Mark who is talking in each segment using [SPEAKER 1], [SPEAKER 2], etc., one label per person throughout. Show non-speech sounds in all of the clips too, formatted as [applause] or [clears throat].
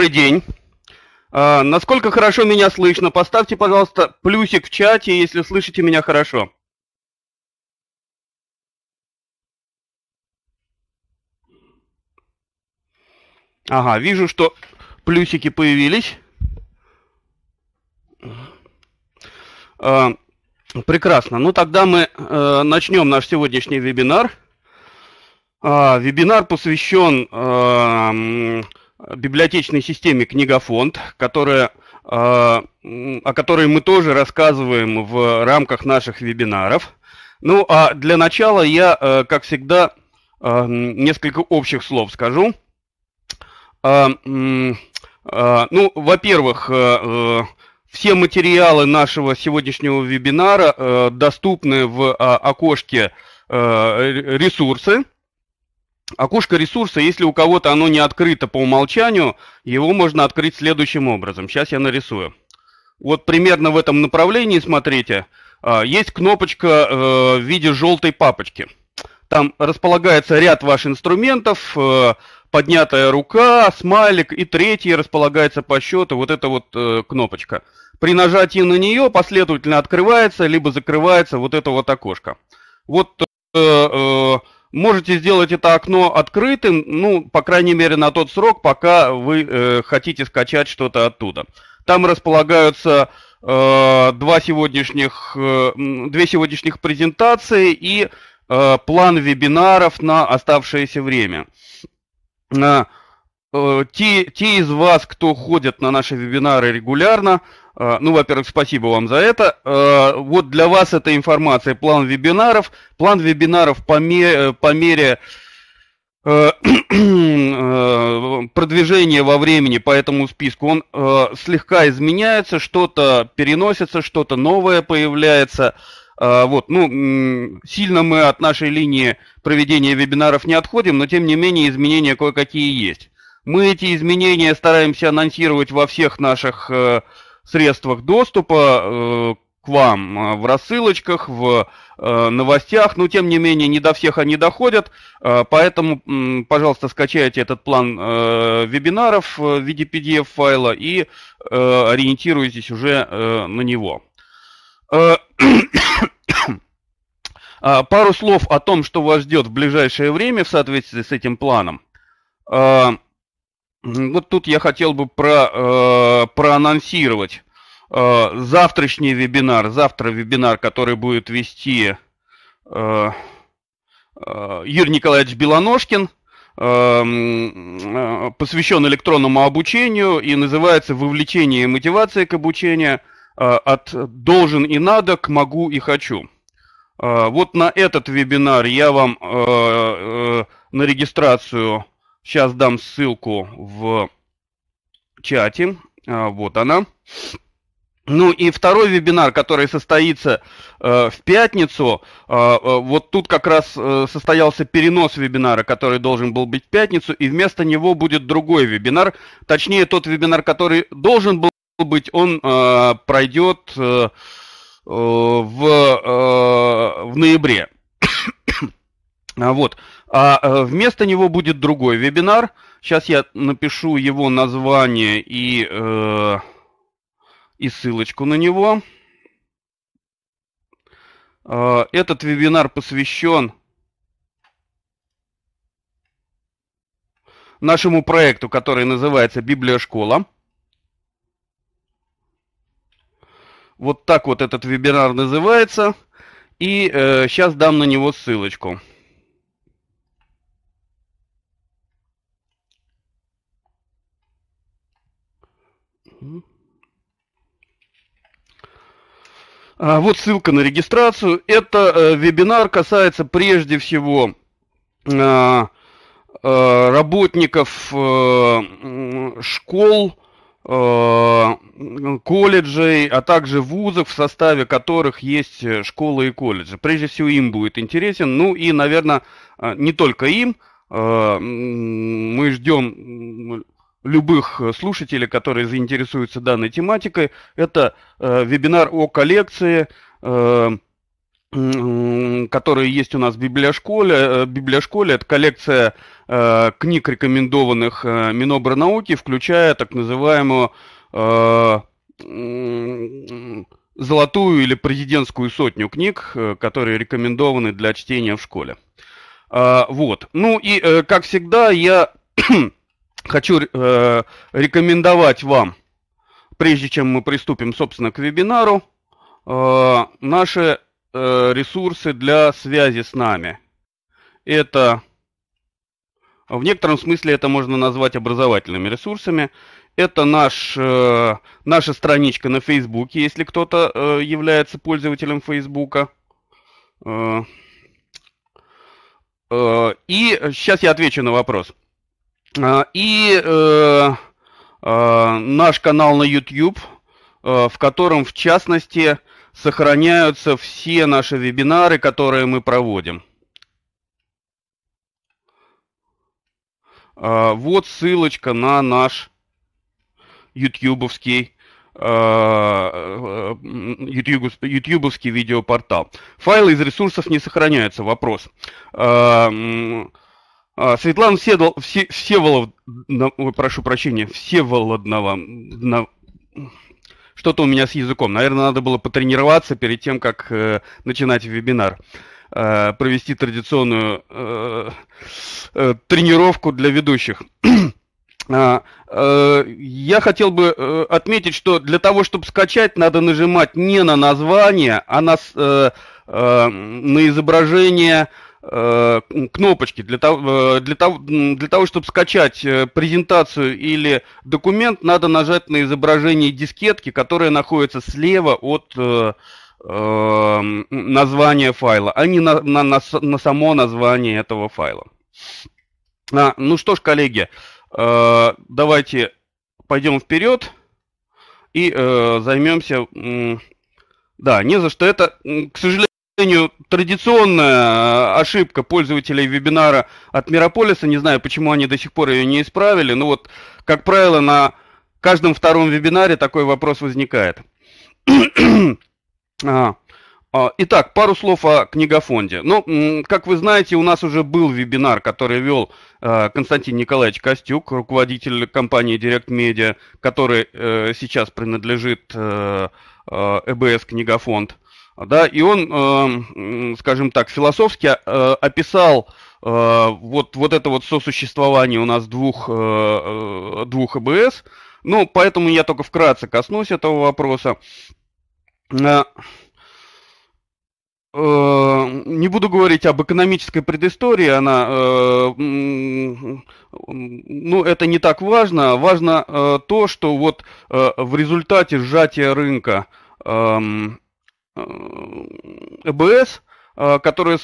[SPEAKER 1] Добрый день. А, насколько хорошо меня слышно? Поставьте, пожалуйста, плюсик в чате, если слышите меня хорошо. Ага, вижу, что плюсики появились. А, прекрасно. Ну тогда мы э, начнем наш сегодняшний вебинар. А, вебинар посвящен э, библиотечной системе «Книгофонд», которая, а, о которой мы тоже рассказываем в рамках наших вебинаров. Ну а для начала я, а, как всегда, а, несколько общих слов скажу. Ну, во-первых, э, все материалы нашего сегодняшнего вебинара э, доступны в окошке э, «Ресурсы», Окошко ресурса, если у кого-то оно не открыто по умолчанию, его можно открыть следующим образом. Сейчас я нарисую. Вот примерно в этом направлении, смотрите, а, есть кнопочка э, в виде желтой папочки. Там располагается ряд ваших инструментов, э, поднятая рука, смайлик и третий располагается по счету, вот эта вот э, кнопочка. При нажатии на нее последовательно открывается, либо закрывается вот это вот окошко. Вот можете сделать это окно открытым, ну, по крайней мере, на тот срок, пока вы э, хотите скачать что-то оттуда. Там располагаются э, два сегодняшних, э, две сегодняшних презентации и э, план вебинаров на оставшееся время. Э, э, те, те из вас, кто ходит на наши вебинары регулярно, э, а, ну, во-первых, спасибо вам за это. А, вот для вас эта информация, план вебинаров. План вебинаров по мере, по мере э, [clears throat] э, продвижение во времени по этому списку, он э, слегка изменяется, что-то переносится, что-то новое появляется. А, вот, ну, сильно мы от нашей линии проведения вебинаров не отходим, но тем не менее изменения кое-какие есть. Мы эти изменения стараемся анонсировать во всех наших э, средствах доступа э, к вам э, в рассылочках, в э, новостях, но тем не менее не до всех они доходят, поэтому, пожалуйста, скачайте этот план вебинаров в виде PDF-файла и ориентируйтесь уже на него. [coughs] А, пару слов о том, что вас ждет в ближайшее время в соответствии с этим планом. Вот тут я хотел бы про, э, проанонсировать э, завтрашний вебинар. Завтра вебинар, который будет вести э, э, Юрий Николаевич Белоножкин, э, э, посвящен электронному обучению и называется «Вовлечение и мотивация к обучению э, от должен и надо к могу и хочу». Э, вот на этот вебинар я вам э, э, на регистрацию Сейчас дам ссылку в чате. А, вот она. Ну и второй вебинар, который состоится э, в пятницу, а, э, вот тут как раз э, состоялся перенос вебинара, который должен был быть в пятницу, и вместо него будет другой вебинар, точнее тот вебинар, который должен был быть, он э, пройдет э, э в, э, в ноябре. [coughs] А вот. А э, вместо него будет другой вебинар. Сейчас я напишу его название и, э, и ссылочку на него. А, этот вебинар посвящен нашему проекту, который называется Библия Школа. Вот так вот этот вебинар называется. И э, сейчас дам на него ссылочку. А, вот ссылка на регистрацию. Это э, вебинар касается прежде всего а, а, работников э, школ, э, колледжей, а также вузов, в составе которых есть школы и колледжи. Прежде всего им будет интересен, ну и, наверное, не только им. Мы ждем любых э, слушателей, которые заинтересуются данной тематикой. Это э, вебинар о коллекции, э, которые есть у нас в библиошколе. Э, библиошколе это коллекция э, книг, рекомендованных э, Минобрнауки, включая так называемую э, э, золотую или президентскую сотню книг, э, которые рекомендованы для чтения в школе. Э, вот. Ну и, э, как всегда, я хочу э, рекомендовать вам, прежде чем мы приступим, собственно, к вебинару, э, наши э, ресурсы для связи с нами. Это, в некотором смысле это можно назвать образовательными ресурсами. Это наш, э, наша страничка на Фейсбуке, если кто-то э, является пользователем Фейсбука. Э, э, и сейчас я отвечу на вопрос. А, и э, э, наш канал на YouTube, э, в котором, в частности, сохраняются все наши вебинары, которые мы проводим. А, вот ссылочка на наш ютьюбовский э, ютьюбовский видеопортал. Файлы из ресурсов не сохраняются, вопрос. А, Светлана Вседол, все, Всеволов, ой, прошу прощения, Всеволодного, на, что-то у меня с языком. Наверное, надо было потренироваться перед тем, как э, начинать вебинар. Э, провести традиционную э, э, тренировку для ведущих. [clears throat] А, э, я хотел бы э, отметить, что для того, чтобы скачать, надо нажимать не на название, а на, э, на изображение Э, кнопочки для того, э, для того, для того, чтобы скачать э, презентацию или документ, надо нажать на изображение дискетки, которая находится слева от названия файла, а не на, на, на, на само название этого файла. А, ну что ж, коллеги, давайте пойдем вперед и займемся. да, не за что. Это, к сожалению сожалению, традиционная э, ошибка пользователей вебинара от Мирополиса. Не знаю, почему они до сих пор ее не исправили. Но вот, как правило, на каждом втором вебинаре такой вопрос возникает. [clears throat] А, а, итак, пару слов о книгофонде. Ну, как вы знаете, у нас уже был вебинар, который вел э, Константин Николаевич Костюк, руководитель компании Direct Media, который э, сейчас принадлежит ЭБС Книгофонд да, и он, э, скажем так, философски э, описал э, вот, вот это вот сосуществование у нас двух, э, э двух ЭБС, ну, поэтому я только вкратце коснусь этого вопроса. Э, э не буду говорить об экономической предыстории, она, э, ну, это не так важно. Важно то, что вот в результате сжатия рынка эм, Э, ЭБС, э, которое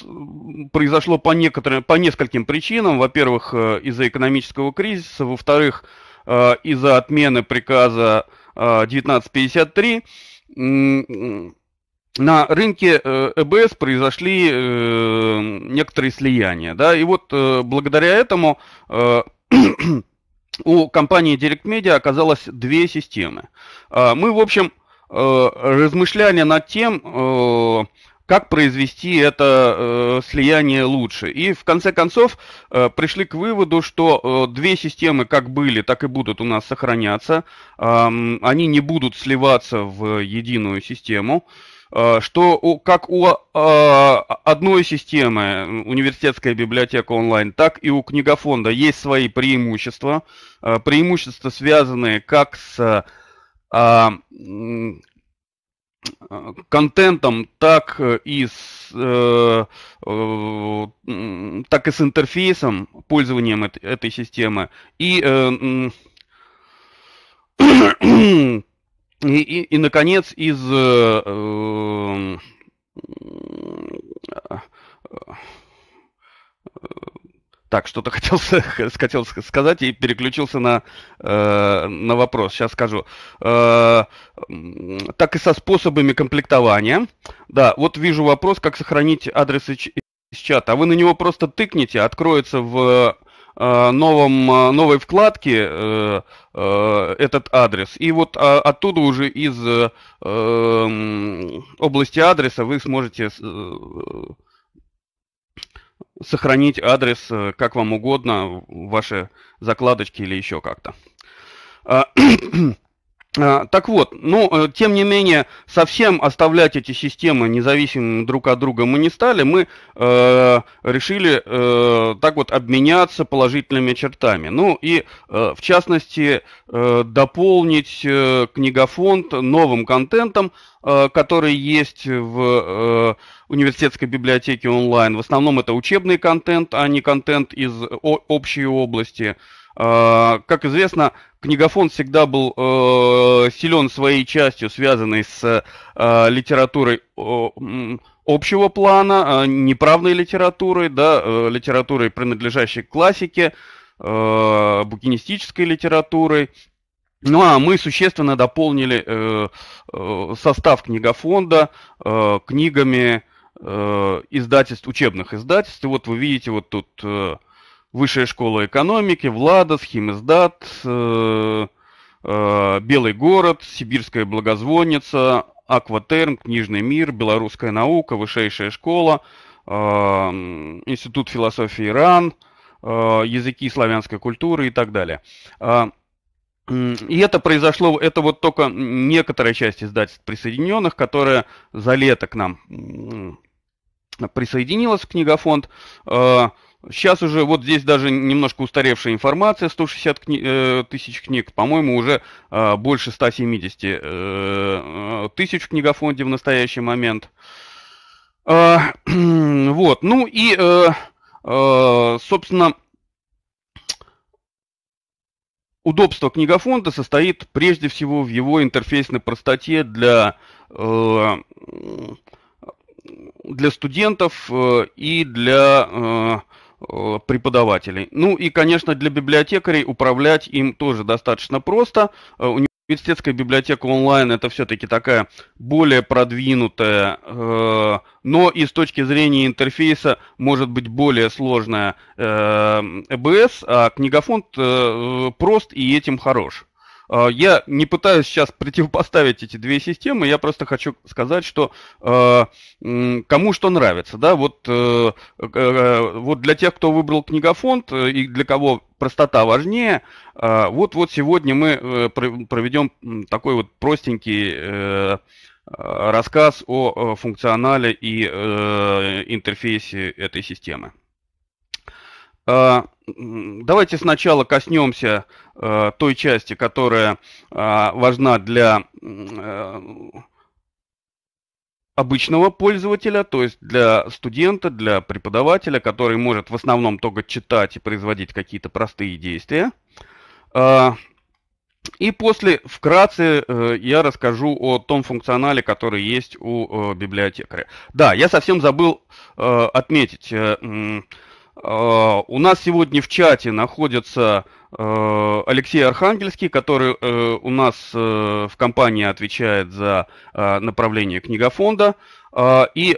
[SPEAKER 1] произошло по, некоторым, по нескольким причинам. Во-первых, э, из-за экономического кризиса, во-вторых, из-за отмены приказа 1953. На рынке ЭБС произошли некоторые слияния. Да? И вот благодаря этому [clears throat] у компании Direct Media оказалось две системы. Мы, в общем, Э, размышления над тем, э, как произвести это э, слияние лучше. И в конце концов э, пришли к выводу, что э, две системы как были, так и будут у нас сохраняться. Э, они не будут сливаться в единую систему. Э, что у, как у э, одной системы, университетская библиотека онлайн, так и у книгофонда есть свои преимущества. Э, преимущества связаны как с а, а контентом, так и с, э, э, так и с интерфейсом, пользованием этой, этой системы. И, э, [coughs] и, и, и, наконец, из э, эм, э так, что-то [laughs] хотел, хотел сказать и переключился на, э, на вопрос. Сейчас скажу. Э, так и со способами комплектования. Да, вот вижу вопрос, как сохранить адрес из чата. А вы на него просто тыкните, откроется в э, новом, э, новой вкладке э, э, этот адрес. И вот а, оттуда уже из э, области адреса вы сможете... Э, сохранить адрес э, как вам угодно, ваши закладочки или еще как-то. А, [clears throat] Э, так вот, но ну, э, тем не менее, совсем оставлять эти системы независимыми друг от друга мы не стали. Мы э, решили э, так вот обменяться положительными чертами. Ну и, э, в частности, э, дополнить э, книгофонд новым контентом, э, который есть в э, университетской библиотеке онлайн. В основном это учебный контент, а не контент из о- общей области. Э, как известно, книгофон всегда был... Э, э, силен своей частью, связанной с э, литературой общего плана, э, неправной литературой, да, э, литературой, принадлежащей классике, э, букинистической литературой. Ну а мы существенно дополнили э, э, состав книгофонда э, книгами э, издательств, учебных издательств. И вот вы видите вот тут э, Высшая школа экономики, Владос, Химиздат, э, Э, Белый город, Сибирская благозвонница, Акватерм, Книжный мир, Белорусская наука, Высшая школа, эм, Институт философии Иран, э, языки славянской культуры и так далее. Э, и это произошло, это вот только некоторая часть издательств присоединенных, которая за лето к нам присоединилась в книгофонд. Сейчас уже вот здесь даже немножко устаревшая информация, 160 кни э, тысяч книг, по-моему, уже э, больше 170 э, э, тысяч в книгофонде в настоящий момент. Э, [clears throat] вот, ну и, э, э, собственно, удобство книгофонда состоит прежде всего в его интерфейсной простоте для... Э, для студентов э, и для Э, преподавателей. Ну и, конечно, для библиотекарей управлять им тоже достаточно просто. Э, университетская библиотека онлайн это все-таки такая более продвинутая, э, но и с точки зрения интерфейса может быть более сложная э, ЭБС, а книгофонд прост и этим хорош. А, я не пытаюсь сейчас противопоставить эти две системы, я просто хочу сказать, что а, кому что нравится. Да? Вот, э, э, вот для тех, кто выбрал книгофонд э, и для кого простота важнее, а, вот, вот сегодня мы проведем такой вот простенький рассказ о функционале и интерфейсе этой системы. Давайте сначала коснемся э, той части, которая э, важна для э, обычного пользователя, то есть для студента, для преподавателя, который может в основном только читать и производить какие-то простые действия. Э, и после вкратце э, я расскажу о том функционале, который есть у э, библиотекаря. Да, я совсем забыл отметить Э, у нас сегодня в чате находится э, Алексей Архангельский, который э, у нас в компании отвечает за направление книгофонда. И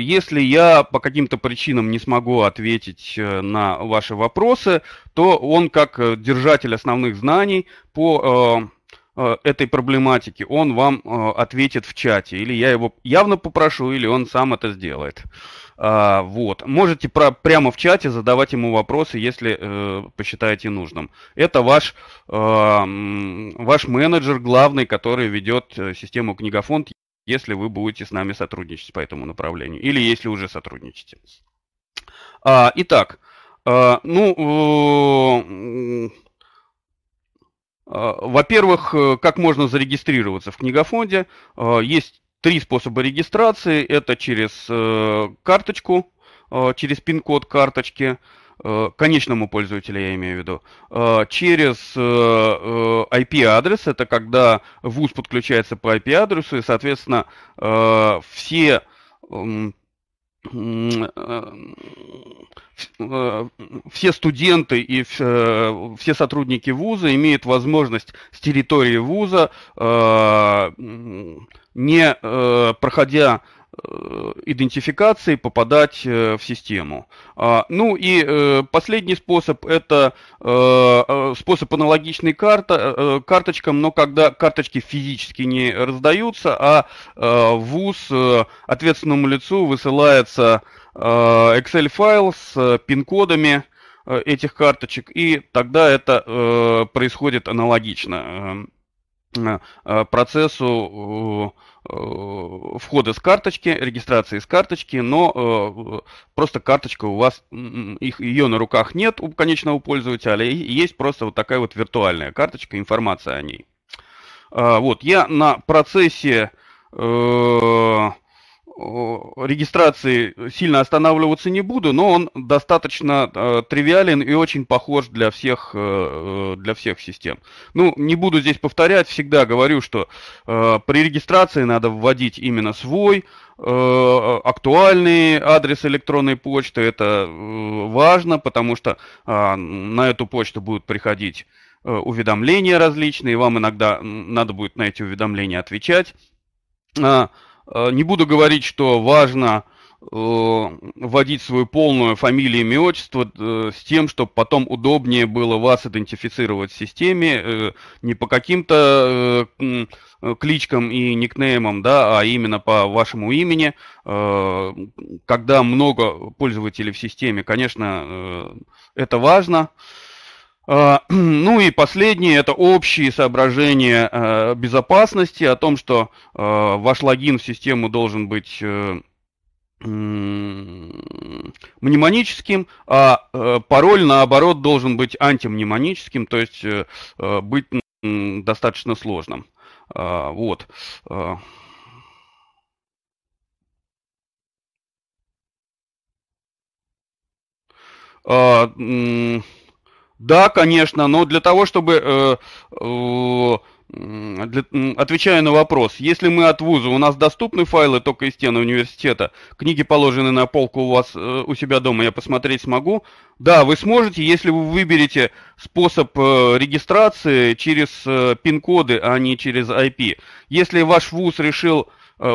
[SPEAKER 1] если я по каким-то причинам не смогу ответить на ваши вопросы, то он как держатель основных знаний по этой проблематике, он вам ответит в чате. Или я его явно попрошу, или он сам это сделает. А, вот. Можете про, прямо в чате задавать ему вопросы, если э, посчитаете нужным. Это ваш, э, ваш менеджер главный, который ведет э, систему Книгофонд, если вы будете с нами сотрудничать по этому направлению, или если уже сотрудничаете. А, итак, э, ну, э, а, во-первых, э, как можно зарегистрироваться в книгофонде? Есть Три способа регистрации. Это через э, карточку, э, через пин-код карточки, э, конечному пользователю я имею в виду, э, через э, э IP-адрес. Это когда ВУЗ подключается по IP-адресу, и, соответственно, э, все... Эм, э, э, все студенты и э, все сотрудники вуза имеют возможность с территории вуза не э, проходя э, идентификации попадать э, в систему. А, ну и э, последний способ это способ аналогичный карта, карточкам, но когда карточки физически не раздаются, а ВУЗ ответственному лицу высылается Excel файл с пин-кодами этих карточек, и тогда это происходит аналогично процессу Э, входы с карточки, регистрации с карточки, но э, просто карточка у вас, их, ее на руках нет у конечного пользователя, есть просто вот такая вот виртуальная карточка, информация о ней. А, вот, я на процессе э, регистрации сильно останавливаться не буду, но он достаточно э, тривиален и очень похож для всех, э, э, для всех систем. Ну, не буду здесь повторять, всегда говорю, что э, при регистрации надо вводить именно свой э, актуальный адрес электронной почты. Это э, важно, потому что э, на эту почту будут приходить э, уведомления различные, вам иногда надо будет на эти уведомления отвечать. А, Э, не буду говорить, что важно э, вводить свою полную фамилию, имя, отчество э, с тем, чтобы потом удобнее было вас идентифицировать в системе не по каким-то кличкам и никнеймам, да, а именно по вашему имени. Когда много пользователей в системе, конечно, это важно. А, [clears throat] ну и последнее, это общие соображения э, безопасности о том, что э, ваш логин в систему должен быть э, мнемоническим, а пароль, наоборот, должен быть антимнемоническим, то есть быть достаточно сложным. А, вот. Uh, да, конечно, но для того, чтобы... Э, э, для, отвечая на вопрос, если мы от вуза, у нас доступны файлы только из стен университета, книги положены на полку у вас э, у себя дома, я посмотреть смогу. Да, вы сможете, если вы выберете способ э, регистрации через э, пин-коды, а не через IP. Если ваш вуз решил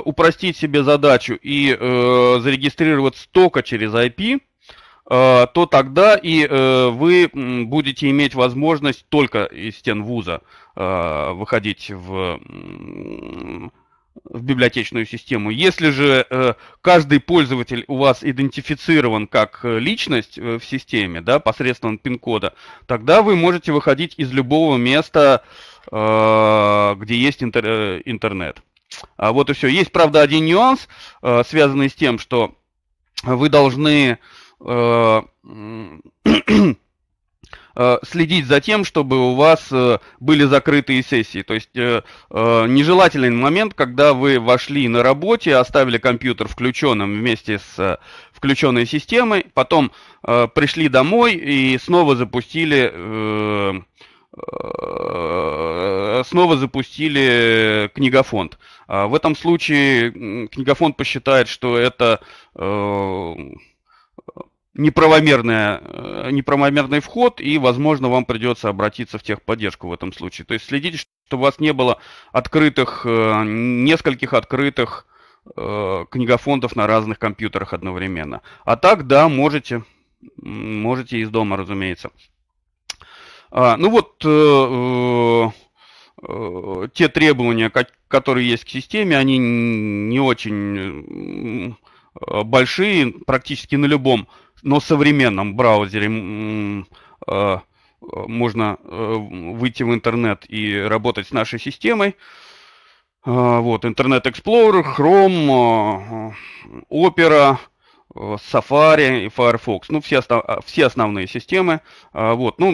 [SPEAKER 1] упростить себе задачу и зарегистрироваться только через IP, Э, то тогда и э, вы будете иметь возможность только из стен вуза э, выходить в, в библиотечную систему. Если же каждый пользователь у вас идентифицирован как личность в системе, да, посредством пин-кода, тогда вы можете выходить из любого места, где есть интернет. А вот и все. Есть, правда, один нюанс, связанный с тем, что вы должны Э, [clears throat] э, следить за тем, чтобы у вас э, были закрытые сессии. То есть нежелательный момент, когда вы вошли на работе, оставили компьютер включенным вместе с включенной системой, потом пришли домой и снова запустили снова запустили книгофонд. А в этом случае книгофонд посчитает, что это неправомерное, э, неправомерный вход, и, возможно, вам придется обратиться в техподдержку в этом случае. То есть следите, чтобы у вас не было открытых, э, нескольких открытых э, книгофондов на разных компьютерах одновременно. А так, да, можете, можете из дома, разумеется. А, ну вот э, э, те требования, которые есть к системе, они не очень Э, большие практически на любом, но современном браузере э, можно э, выйти в интернет и работать с нашей системой. Вот, Internet Explorer, Chrome, Opera, Safari и Firefox, ну, все, основ, а, все основные системы. А, вот. Ну,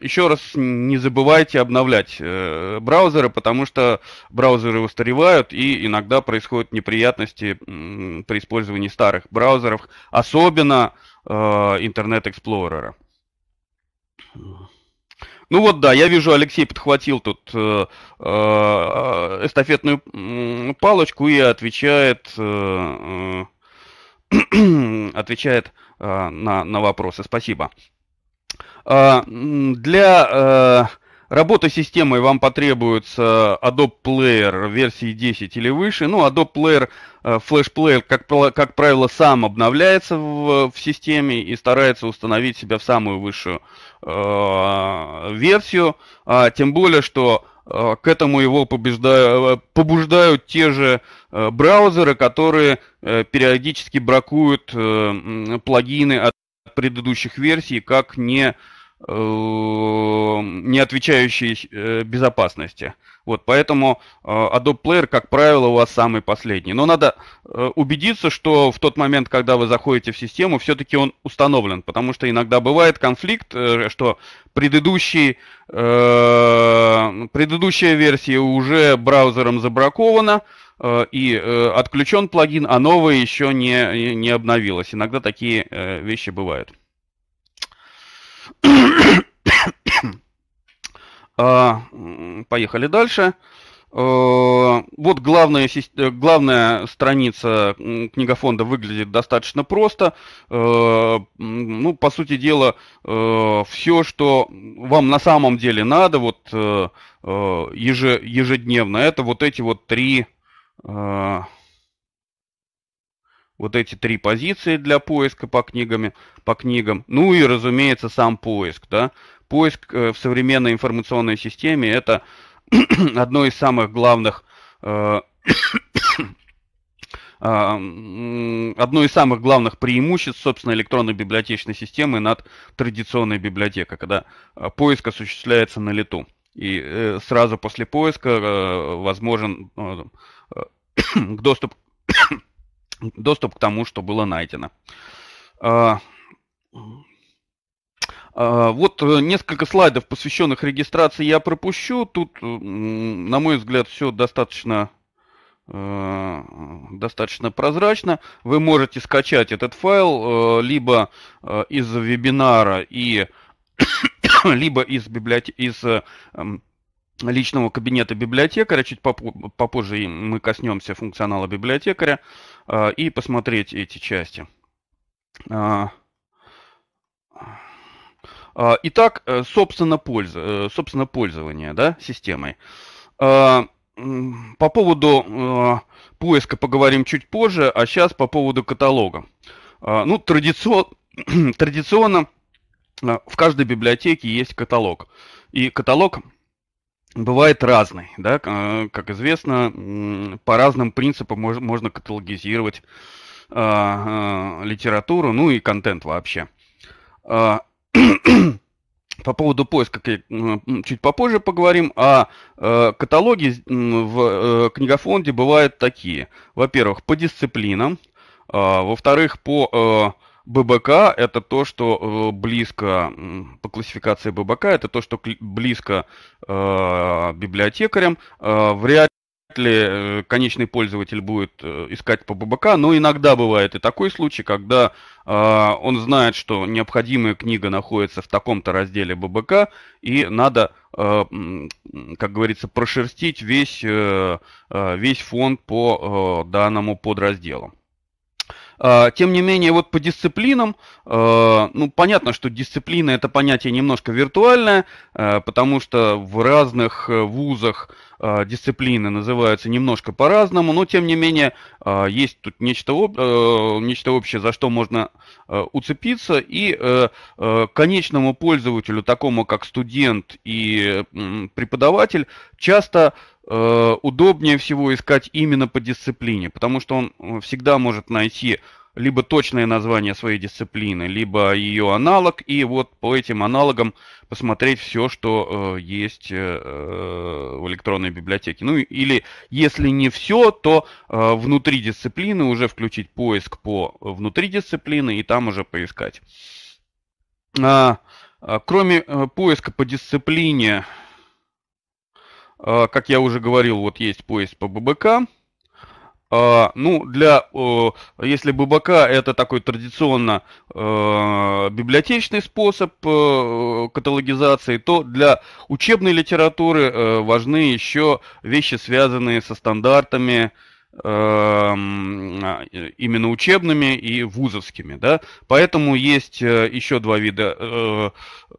[SPEAKER 1] еще раз не забывайте обновлять э, браузеры, потому что браузеры устаревают, и иногда происходят неприятности при использовании старых браузеров, особенно э, Internet эксплорера Ну вот да, я вижу, Алексей подхватил тут э, эстафетную палочку и отвечает э, [clears throat] отвечает э, на, на вопросы. Спасибо. Э, для э, работы с системой вам потребуется Adobe Player версии 10 или выше. Ну, Adobe Player, э, Flash Player, как, как правило, сам обновляется в, в системе и старается установить себя в самую высшую э, версию. А, тем более, что а, к этому его побеждают, а, побуждают те же а, браузеры, которые э, периодически бракуют э, плагины от предыдущих версий как не Э, не отвечающий э, безопасности. Вот, поэтому э, Adobe Player, как правило, у вас самый последний. Но надо убедиться, что в тот момент, когда вы заходите в систему, все-таки он установлен, потому что иногда бывает конфликт, что предыдущий, предыдущая версия уже браузером забракована, и отключен плагин, а новая еще не, не обновилась. Иногда такие вещи бывают. А, поехали дальше. Э, вот главная, э, главная страница книгофонда выглядит достаточно просто. Э, ну, по сути дела, все, что вам на самом деле надо, вот ежедневно, это вот эти вот три вот эти три позиции для поиска по, книгами, по книгам. Ну и, разумеется, сам поиск. Да? Поиск э, в современной информационной системе – это [clears throat] одно из самых главных э, [clears throat] а, одно из самых главных преимуществ, собственно, электронной библиотечной системы над традиционной библиотекой, когда э, поиск осуществляется на лету. И сразу после поиска возможен [clears throat] доступ доступ к тому, что было найдено. А, а, вот э, несколько слайдов, посвященных регистрации, я пропущу. Тут, э, на мой взгляд, все достаточно э, достаточно прозрачно. Вы можете скачать этот файл либо из вебинара и [coughs] либо из библиотеки, из личного кабинета библиотекаря. Чуть попозже мы коснемся функционала библиотекаря э, и посмотреть эти части. Э, э, итак, собственно, польза, собственно пользование да, системой. По поводу поиска поговорим чуть позже, а сейчас по поводу каталога. Ну, традицион, [clears throat] традиционно в каждой библиотеке есть каталог. И каталог бывает разный. Да? Э, как известно, по разным принципам можно каталогизировать а, а, литературу, ну и контент вообще. А, [clears throat] по поводу поиска ну, чуть попозже поговорим, а э, каталоги в э, книгофонде бывают такие. Во-первых, по дисциплинам, во-вторых, по ББК – это то, что э, близко, по классификации ББК, это то, что близко э, библиотекарям. Э, вряд ли э, конечный пользователь будет э, искать по ББК, но иногда бывает и такой случай, когда э, он знает, что необходимая книга находится в таком-то разделе ББК, и надо, э, как говорится, прошерстить весь, э, весь фонд по э, данному подразделу. А, тем не менее, вот по дисциплинам, а, ну, понятно, что дисциплина это понятие немножко виртуальное, а, потому что в разных э, вузах дисциплины называются немножко по-разному, но тем не менее есть тут нечто, э, нечто общее, за что можно э, уцепиться, и конечному пользователю, такому как студент и преподаватель, часто Э, удобнее всего искать именно по дисциплине, потому что он э, всегда может найти либо точное название своей дисциплины, либо ее аналог, и вот по этим аналогам посмотреть все, что э, есть э, э, в электронной библиотеке. Ну или если не все, то э, внутри дисциплины уже включить поиск по внутри дисциплины и там уже поискать. А, а кроме поиска по дисциплине, а, как я уже говорил, вот есть поезд по ББК. А, ну, для, если ББК это такой традиционно а, библиотечный способ э, каталогизации, то для учебной литературы э, важны еще вещи, связанные со стандартами, Эм, а, именно учебными и вузовскими. Да? Поэтому есть э, еще два вида э,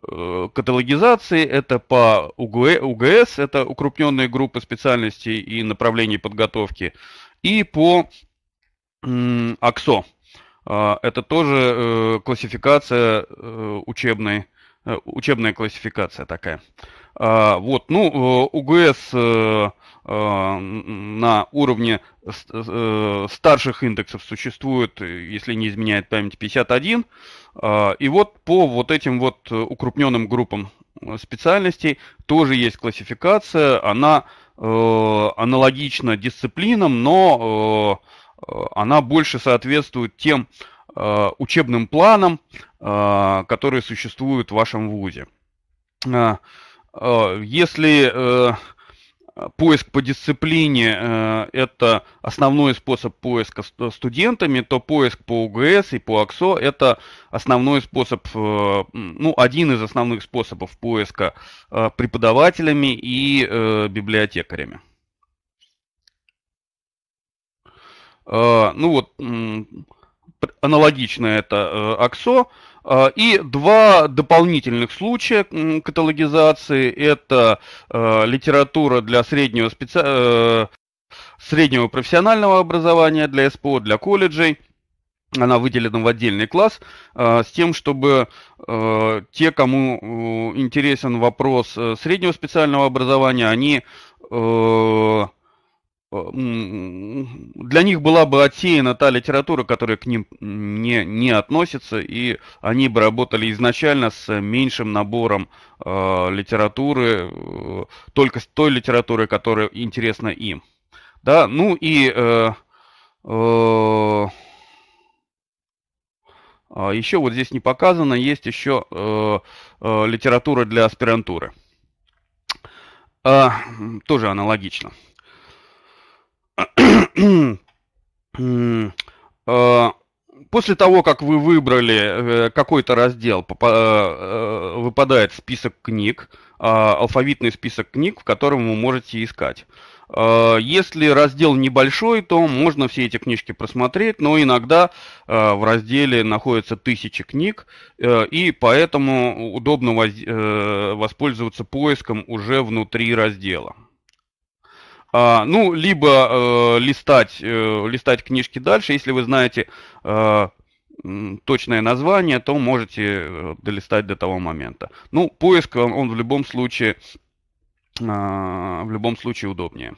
[SPEAKER 1] э, каталогизации. Это по УГС, это укрупненные группы специальностей и направлений подготовки, и по АКСО. А, это тоже классификация учебной, учебная классификация такая. А, вот, ну, УГС Э, на уровне э, старших индексов существует, если не изменяет память, 51. Э, и вот по вот этим вот укрупненным группам специальностей тоже есть классификация. Она аналогична дисциплинам, но она больше соответствует тем учебным планам, которые существуют в вашем ВУЗе. Если поиск по дисциплине э, – это основной способ поиска э, студентами, то поиск по УГС и по АКСО – это основной способ, э, ну, один из основных способов поиска преподавателями и библиотекарями. Ну вот, аналогично это АКСО. А, и два дополнительных случая каталогизации. Это а, литература для среднего, специ... Э, среднего профессионального образования, для СПО, для колледжей она выделена в отдельный класс а, с тем, чтобы те, кому интересен вопрос э, среднего специального образования, они э, Эм, для них была бы отсеяна та литература, которая к ним не, не относится, и они бы работали изначально с меньшим набором э, литературы, э, только с той литературой, которая интересна им. Да, ну и э, э, а еще вот здесь не показано, есть еще э, э, литература для аспирантуры. Э, тоже аналогично. Э, после того, как вы выбрали э, какой-то раздел, э, выпадает список книг, алфавитный список книг, в котором вы можете искать. Если раздел небольшой, то можно все эти книжки просмотреть, но иногда в разделе находятся тысячи книг, и поэтому удобно воспользоваться поиском уже внутри раздела. А, ну, либо э, листать, э, листать книжки дальше, если вы знаете э, точное название, то можете э, долистать до того момента. Ну, поиск он, он в любом случае э, в любом случае удобнее.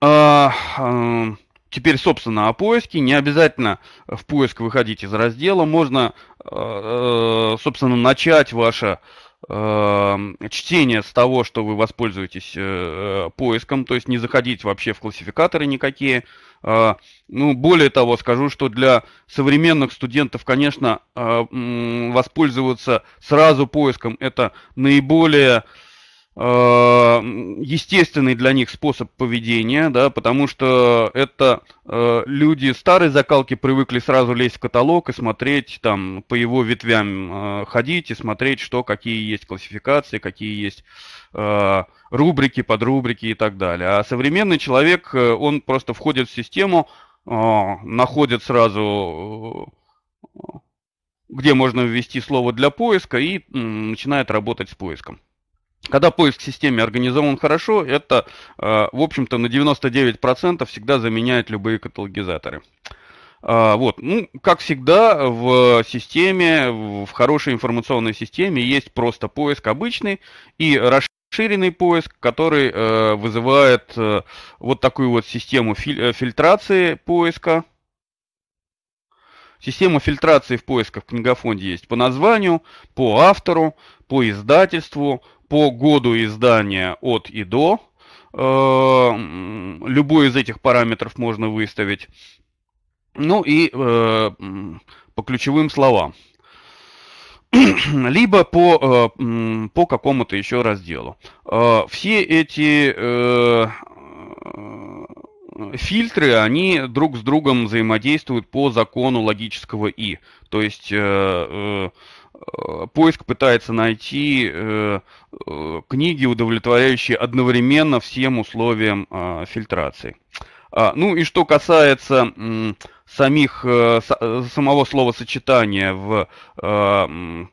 [SPEAKER 1] А, э, Теперь, собственно, о поиске. Не обязательно в поиск выходить из раздела. Можно, э, э, собственно, начать ваше Э, чтение с того, что вы воспользуетесь э, э, поиском, то есть не заходить вообще в классификаторы никакие. Э, ну, более того, скажу, что для современных студентов, конечно, э, воспользоваться сразу поиском это наиболее э, Э, естественный для них способ поведения, да, потому что это э, люди старой закалки привыкли сразу лезть в каталог и смотреть там по его ветвям э, ходить и смотреть, что какие есть классификации, какие есть э, рубрики, подрубрики и так далее. А современный человек, э, он просто входит в систему, э, находит сразу э, где можно ввести слово для поиска и начинает работать с поиском. Когда поиск в системе организован хорошо, это, э, в общем-то, на 99% всегда заменяет любые каталогизаторы. Э, вот. Ну, как всегда, в системе, в хорошей информационной системе есть просто поиск обычный и расширенный поиск, который э, вызывает вот такую вот систему фильтрации поиска. Система фильтрации в поисках в книгофонде есть по названию, по автору, по издательству, по году издания от и до. Э, любой из этих параметров можно выставить. Ну и э, по ключевым словам. [clears throat] Либо по, э, по какому-то еще разделу. Все эти фильтры, они друг с другом взаимодействуют по закону логического и. То есть Э, поиск пытается найти э, э, книги, удовлетворяющие одновременно всем условиям э, фильтрации. А, ну и что касается самих, э, э, самого словосочетания в, в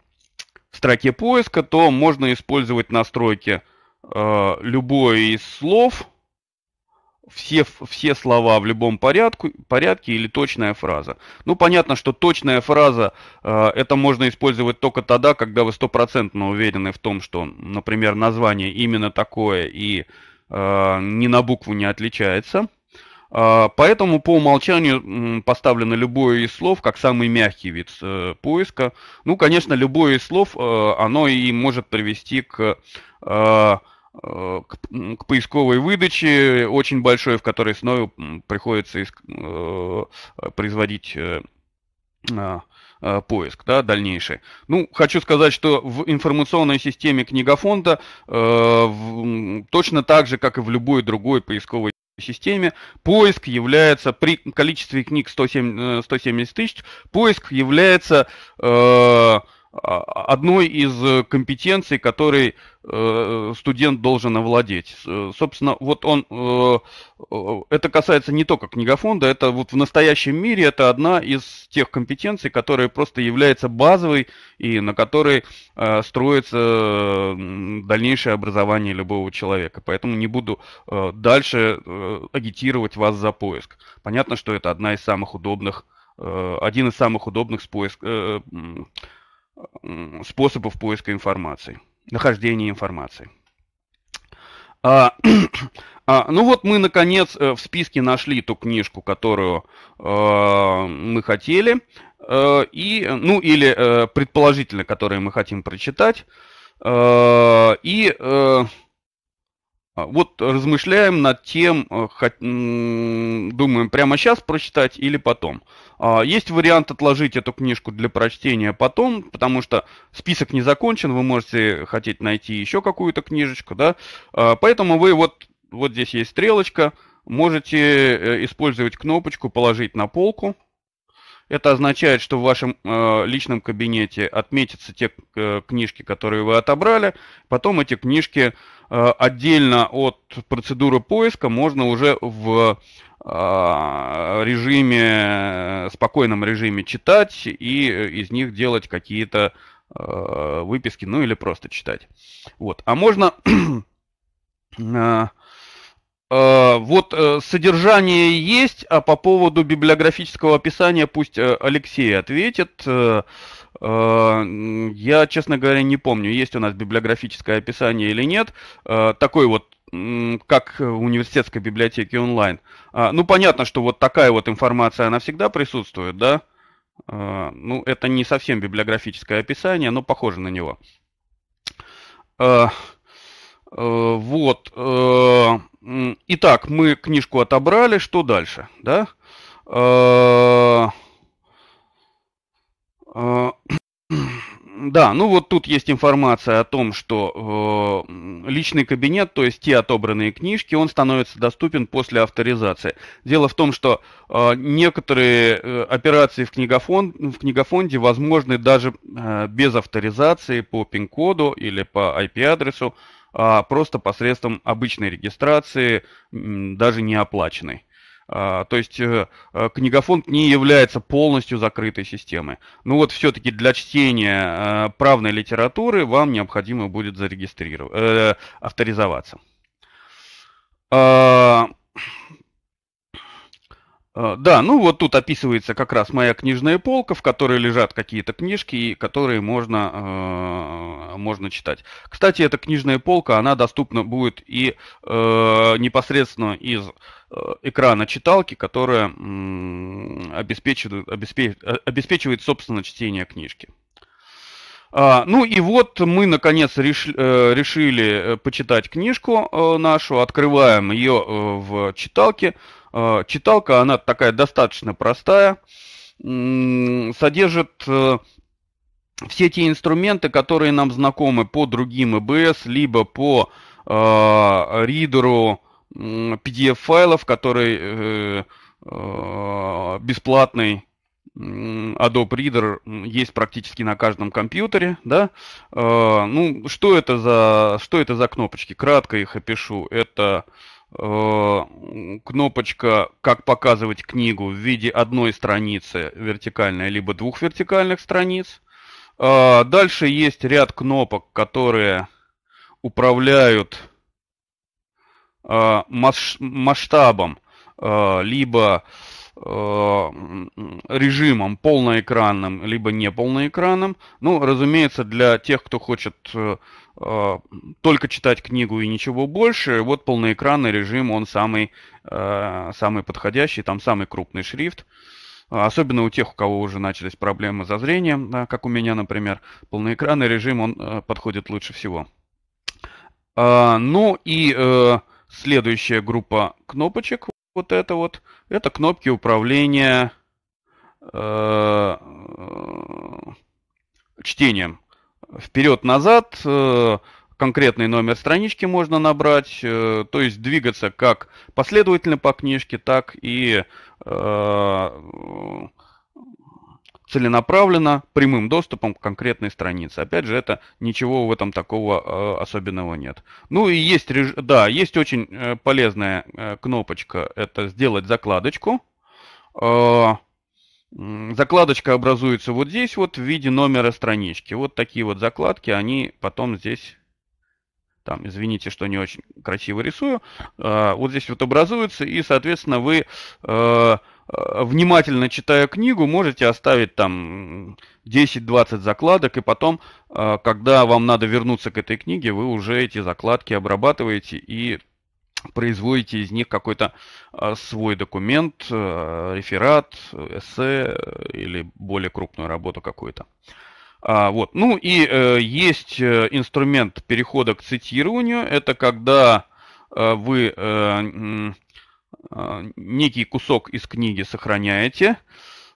[SPEAKER 1] строке поиска, то можно использовать настройки любое из слов – все, все слова в любом порядку, порядке или точная фраза. Ну, понятно, что точная фраза э, это можно использовать только тогда, когда вы стопроцентно уверены в том, что, например, название именно такое и э, ни на букву не отличается. Э, поэтому по умолчанию поставлено любое из слов как самый мягкий вид э, поиска. Ну, конечно, любое из слов, э, оно и может привести к... Э, Э, к, к поисковой выдаче, очень большой, в которой снова приходится иск, э, производить э, э, поиск да, дальнейший. Ну, хочу сказать, что в информационной системе книгофонда э, в, точно так же, как и в любой другой поисковой системе. Поиск является, при количестве книг 107, 170 э, тысяч, поиск является э, а, одной из э, компетенций, которой э, студент должен овладеть. Э, собственно, вот он, это касается не только книгофонда, это вот в настоящем мире это одна из тех компетенций, которая просто является базовой и на которой строится дальнейшее образование любого человека. Поэтому не буду дальше агитировать вас за поиск. Понятно, что это одна из самых удобных, один из самых удобных поиск, способов поиска информации, нахождения информации. А, [clears throat] а, ну вот мы, наконец, э, в списке нашли ту книжку, которую э, мы хотели, э, и, ну или э, предположительно, которую мы хотим прочитать. Э, и э, а, вот размышляем над тем, э, думаем прямо сейчас прочитать или потом. А, есть вариант отложить эту книжку для прочтения потом, потому что список не закончен, вы можете хотеть найти еще какую-то книжечку, да. А, поэтому вы вот, вот здесь есть стрелочка, можете э, использовать кнопочку «Положить на полку», это означает, что в вашем э, личном кабинете отметятся те э, книжки, которые вы отобрали. Потом эти книжки э, отдельно от процедуры поиска можно уже в а, э, режиме, спокойном режиме читать и из них делать какие-то э, выписки, ну или просто читать. Вот. А можно [clears throat] э, Э, вот э, содержание есть, а по поводу библиографического описания пусть э, Алексей ответит. Я, честно говоря, не помню, есть у нас библиографическое описание или нет. Такой вот как в университетской библиотеке онлайн. А, ну, понятно, что вот такая вот информация, она всегда присутствует, да? Ну, это не совсем библиографическое описание, но похоже на него. Вот. Итак, мы книжку отобрали. Что дальше? Да? Э, э, да, ну вот тут есть информация о том, что э, личный кабинет, то есть те отобранные книжки, он становится доступен после авторизации. Дело в том, что э, некоторые э, операции в, книгофон, в книгофонде возможны даже э, без авторизации по пин-коду или по IP-адресу а просто посредством обычной регистрации, даже не оплаченной. А, то есть э, э, книгофонд не является полностью закрытой системой. Но ну вот все-таки для чтения э, правной литературы вам необходимо будет зарегистрироваться, авторизоваться. А, а, да, ну вот тут описывается как раз моя книжная полка, в которой лежат какие-то книжки, которые можно, э, можно читать. Кстати, эта книжная полка, она доступна будет и э, непосредственно из э, экрана читалки, которая э, обеспечивает, обеспеч, обеспечивает, собственно, чтение книжки. А, ну и вот мы наконец реш, э, решили э, почитать книжку нашу, открываем ее в читалке. Э, читалка, она такая достаточно простая, содержит э, все те инструменты, которые нам знакомы по другим EBS, либо по э, ридеру PDF-файлов, который бесплатный Adobe Reader есть практически на каждом компьютере, да. Ну, что это за, что это за кнопочки? Кратко их опишу. Это Э, кнопочка «Как показывать книгу» в виде одной страницы вертикальной, либо двух вертикальных страниц. А, дальше есть ряд кнопок, которые управляют э, масштабом э, либо Э, режимом полноэкранным, либо не полноэкранным. Ну, разумеется, для тех, кто хочет э, э, только читать книгу и ничего больше, вот полноэкранный режим, он самый, самый подходящий, там самый крупный шрифт. Особенно у тех, у кого уже начались проблемы со зрением, да, как у меня, например, полноэкранный режим, он подходит лучше всего. А, ну и следующая группа кнопочек вот это вот, это кнопки управления э, чтением. Вперед-назад, э, конкретный номер странички можно набрать, э, то есть двигаться как последовательно по книжке, так и э, целенаправленно, прямым доступом к конкретной странице. Опять же, это ничего в этом такого э, особенного нет. Ну и есть, да, есть очень э, полезная э, кнопочка, это сделать закладочку. Э, закладочка образуется вот здесь вот в виде номера странички. Вот такие вот закладки, они потом здесь там, извините, что не очень красиво рисую, э, вот здесь вот образуются, и, соответственно, вы э, Э, внимательно читая книгу, можете оставить там 10-20 закладок, и потом, э, когда вам надо вернуться к этой книге, вы уже эти закладки обрабатываете и производите из них какой-то э, свой документ, реферат, эссе или более крупную работу какую-то. А, вот. Ну и есть инструмент перехода к цитированию. Это когда вы Э, некий кусок из книги сохраняете,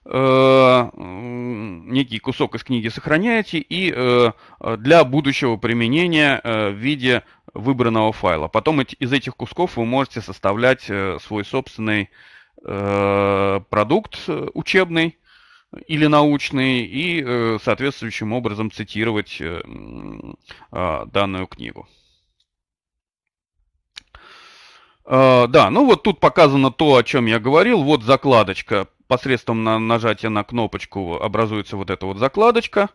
[SPEAKER 1] э, некий кусок из книги сохраняете и э, для будущего применения в виде выбранного файла. Потом из этих кусков вы можете составлять свой собственный продукт учебный или научный и соответствующим образом цитировать данную книгу. Э, да, ну вот тут показано то, о чем я говорил. Вот закладочка. Посредством нажатия на кнопочку образуется вот эта вот закладочка.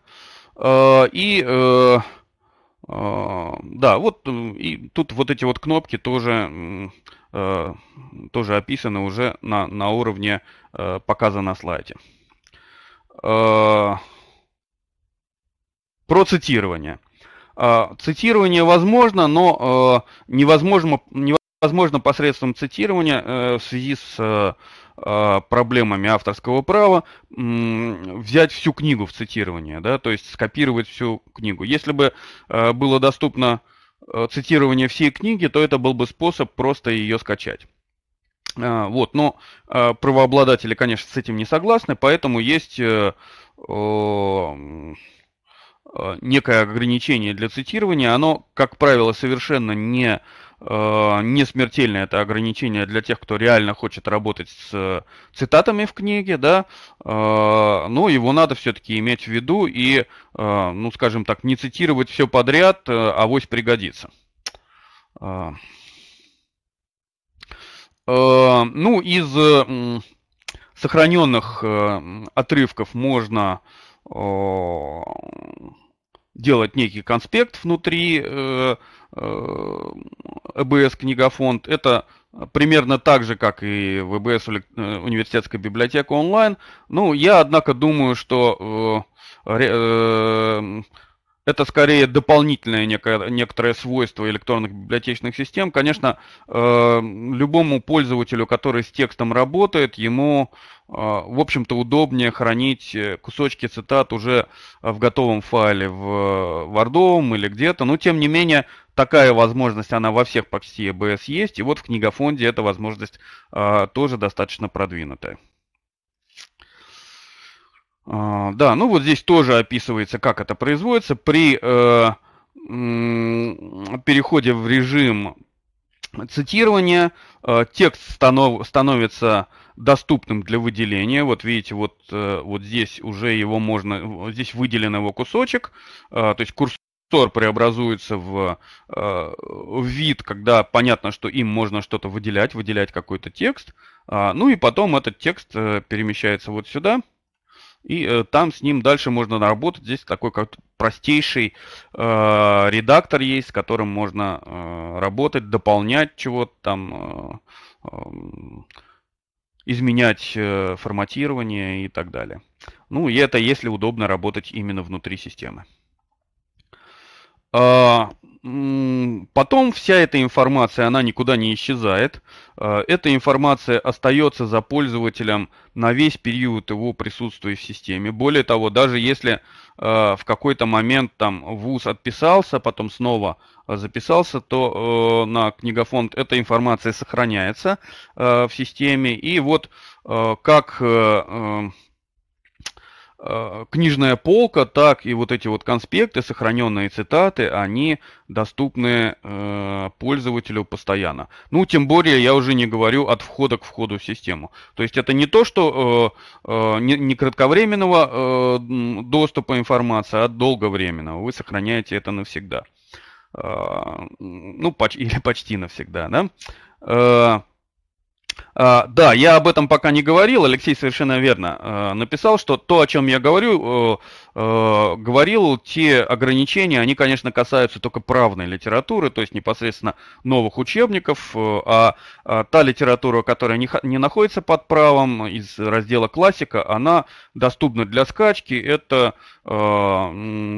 [SPEAKER 1] Э, и э, да, вот и тут вот эти вот кнопки тоже, тоже описаны уже на, на уровне показа на слайде. Про цитирование. Цитирование возможно, но невозможно, невозможно возможно, посредством цитирования э, в связи с э, э, проблемами авторского права взять всю книгу в цитирование, да, то есть скопировать всю книгу. Если бы было доступно цитирование всей книги, то это был бы способ просто ее скачать. Вот, но правообладатели, конечно, с этим не согласны, поэтому есть некое ограничение для цитирования. Оно, как правило, совершенно не Э, не смертельное это ограничение для тех, кто реально хочет работать с э, цитатами в книге, да, э, но ну, его надо все-таки иметь в виду и, ну, скажем так, не цитировать все подряд, а авось пригодится. Ну, из сохраненных отрывков можно делать некий конспект внутри э, э, ЭБС книгофонд. Это примерно так же, как и в ЭБС э, университетская библиотека онлайн. Ну, я, однако, думаю, что это скорее дополнительное некое, некоторое свойство электронных библиотечных систем. Конечно, э, любому пользователю, который с текстом работает, ему, э, в общем-то, удобнее хранить э, кусочки цитат уже в готовом файле, в Wordом или где-то. Но, тем не менее, такая возможность, она во всех почти ЭБС есть. И вот в книгофонде эта возможность э, тоже достаточно продвинутая. А, да, ну вот здесь тоже описывается, как это производится. При э, переходе в режим цитирования э, текст станов, становится доступным для выделения. Вот видите, вот, э, вот здесь уже его можно, здесь выделен его кусочек, то есть курс преобразуется в, в вид, когда понятно, что им можно что-то выделять, выделять какой-то текст. А, ну и потом этот текст перемещается вот сюда. И э, там с ним дальше можно наработать. Здесь такой как простейший э, редактор есть, с которым можно э, работать, дополнять чего-то там, э, э, изменять э, форматирование и так далее. Ну и это если удобно работать именно внутри системы. А, Потом вся эта информация, она никуда не исчезает. Э, эта информация остается за пользователем на весь период его присутствия в системе. Более того, даже если э, в какой-то момент там вуз отписался, потом снова э, записался, то на книгофонд эта информация сохраняется в системе. И вот как Э, книжная полка, так и вот эти вот конспекты, сохраненные цитаты, они доступны э, пользователю постоянно. Ну, тем более, я уже не говорю от входа к входу в систему. То есть это не то, что э, э, не, не кратковременного э, доступа информации, а долговременного. Вы сохраняете это навсегда. Э, ну, поч [laughs] или почти навсегда, да? Э, а, да, я об этом пока не говорил, Алексей совершенно верно а, написал, что то, о чем я говорю, э, Э, говорил, те ограничения, они, конечно, касаются только правной литературы, то есть непосредственно новых учебников, э, а, а та литература, которая не, находится под правом из раздела классика, она доступна для скачки, это э,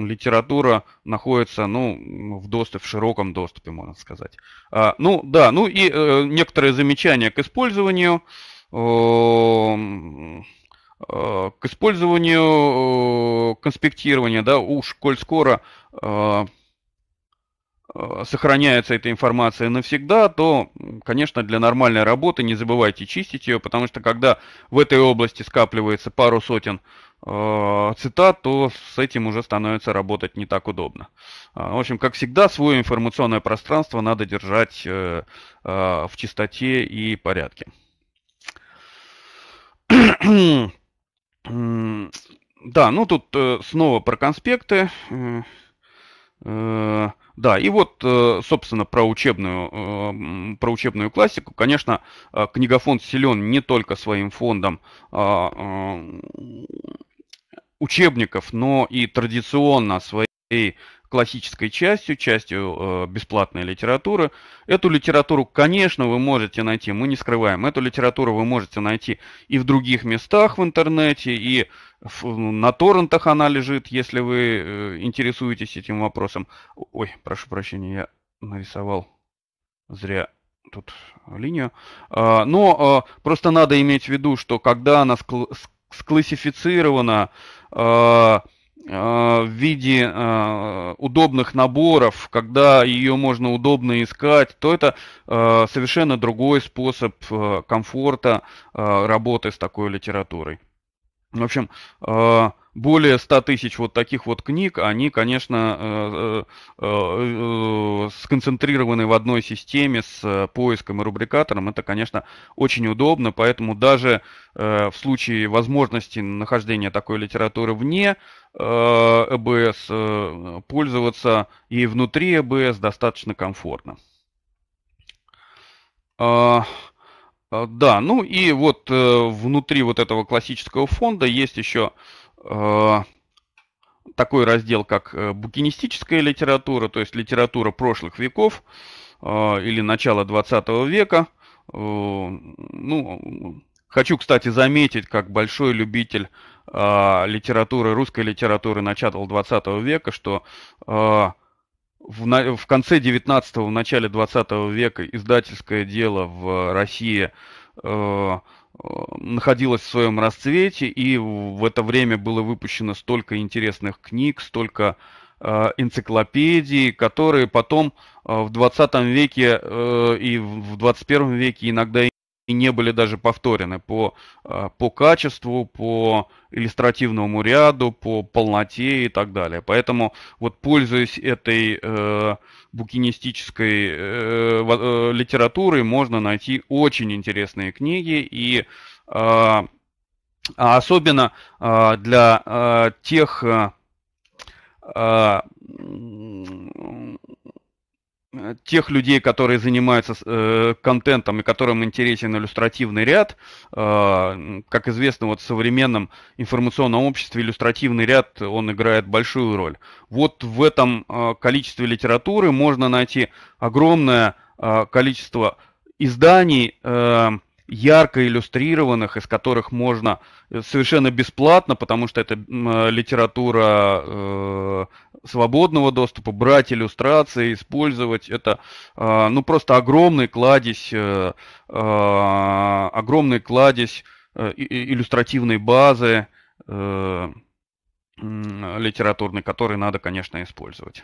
[SPEAKER 1] литература находится ну, в доступе, в широком доступе, можно сказать. А, ну да, ну и некоторые замечания к использованию. Э, к использованию э, конспектирования, да, уж коль скоро э, сохраняется эта информация навсегда, то, конечно, для нормальной работы не забывайте чистить ее, потому что когда в этой области скапливается пару сотен э, цитат, то с этим уже становится работать не так удобно. В общем, как всегда, свое информационное пространство надо держать э, э, в чистоте и порядке. [clears throat] Да, ну тут э, снова про конспекты. Э, да, и вот, э, собственно, про учебную, про учебную классику. Конечно, книгофонд силен не только своим фондом а, учебников, но и традиционно своей классической частью, частью э, бесплатной литературы. Эту литературу, конечно, вы можете найти, мы не скрываем, эту литературу вы можете найти и в других местах в интернете, и в, ну, на торрентах она лежит, если вы э, интересуетесь этим вопросом. Ой, прошу прощения, я нарисовал зря тут линию. Э, но э, просто надо иметь в виду, что когда она склассифицирована, э, а, в виде а, удобных наборов, когда ее можно удобно искать, то это а, совершенно другой способ комфорта работы с такой литературой. В общем, более 100 тысяч вот таких вот книг, они, конечно, э, э, э, сконцентрированы в одной системе с поиском и рубрикатором. Это, конечно, очень удобно, поэтому даже в случае возможности нахождения такой литературы вне ЭБС пользоваться и внутри ЭБС достаточно комфортно. А, а, да, ну и вот внутри вот этого классического фонда есть еще Э, такой раздел, как э, букинистическая литература, то есть литература прошлых веков э, или начала 20 века. Ну, хочу, кстати, заметить, как большой любитель литературы, русской литературы начала 20 века, что в, конце 19-го, в начале 20 века издательское дело в России находилась в своем расцвете, и в это время было выпущено столько интересных книг, столько э, энциклопедий, которые потом э, в 20 веке э, и в 21 веке иногда и не были даже повторены по, по качеству, по иллюстративному ряду, по полноте и так далее. Поэтому вот пользуясь этой букинистической э, э, литературы можно найти очень интересные книги и э, а особенно э, для э, тех э, э Э, тех людей, которые занимаются э, контентом и которым интересен иллюстративный ряд, э, как известно, вот в современном информационном обществе иллюстративный ряд, он играет большую роль. Вот в этом э, количестве литературы можно найти огромное э, количество изданий, э, ярко иллюстрированных, из которых можно э, совершенно бесплатно, потому что это э, литература э, свободного доступа, брать иллюстрации, использовать это, э, ну просто огромный кладезь, э, э огромный кладезь иллюстративной базы литературной, которые надо, конечно, использовать.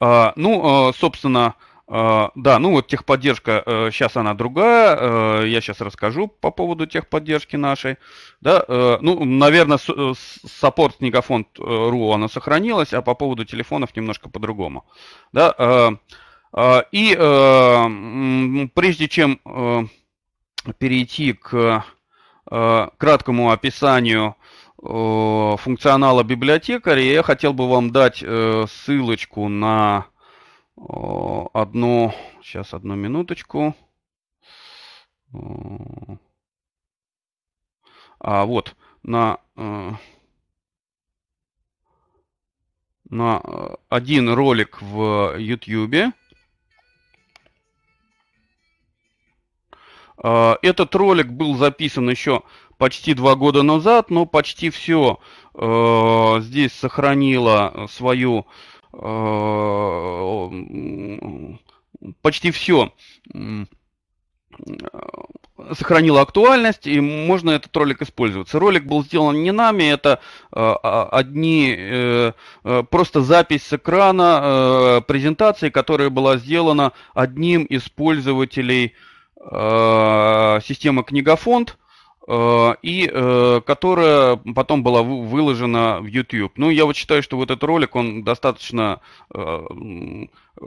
[SPEAKER 1] А, ну, собственно, а, да, ну вот техподдержка, сейчас э, она другая, э, я сейчас расскажу по поводу техподдержки нашей. Да, э, ну, наверное, саппорт снегофонд.ру она сохранилась, а по поводу телефонов немножко по-другому. Да, и прежде чем перейти к краткому описанию функционала библиотекаря, я хотел бы вам дать ссылочку на одну, сейчас одну минуточку. А вот на э, на э, один ролик в YouTube. Э, этот ролик был записан еще почти два года назад, но почти все здесь сохранило свою Э, почти все э, сохранило актуальность, и можно этот ролик использовать. Ролик был сделан не нами, это э, а, одни просто запись с экрана презентации, которая была сделана одним из пользователей системы Книгофонд. Э, и э, которая потом была выложена в YouTube. Ну, я вот считаю, что вот этот ролик, он достаточно э,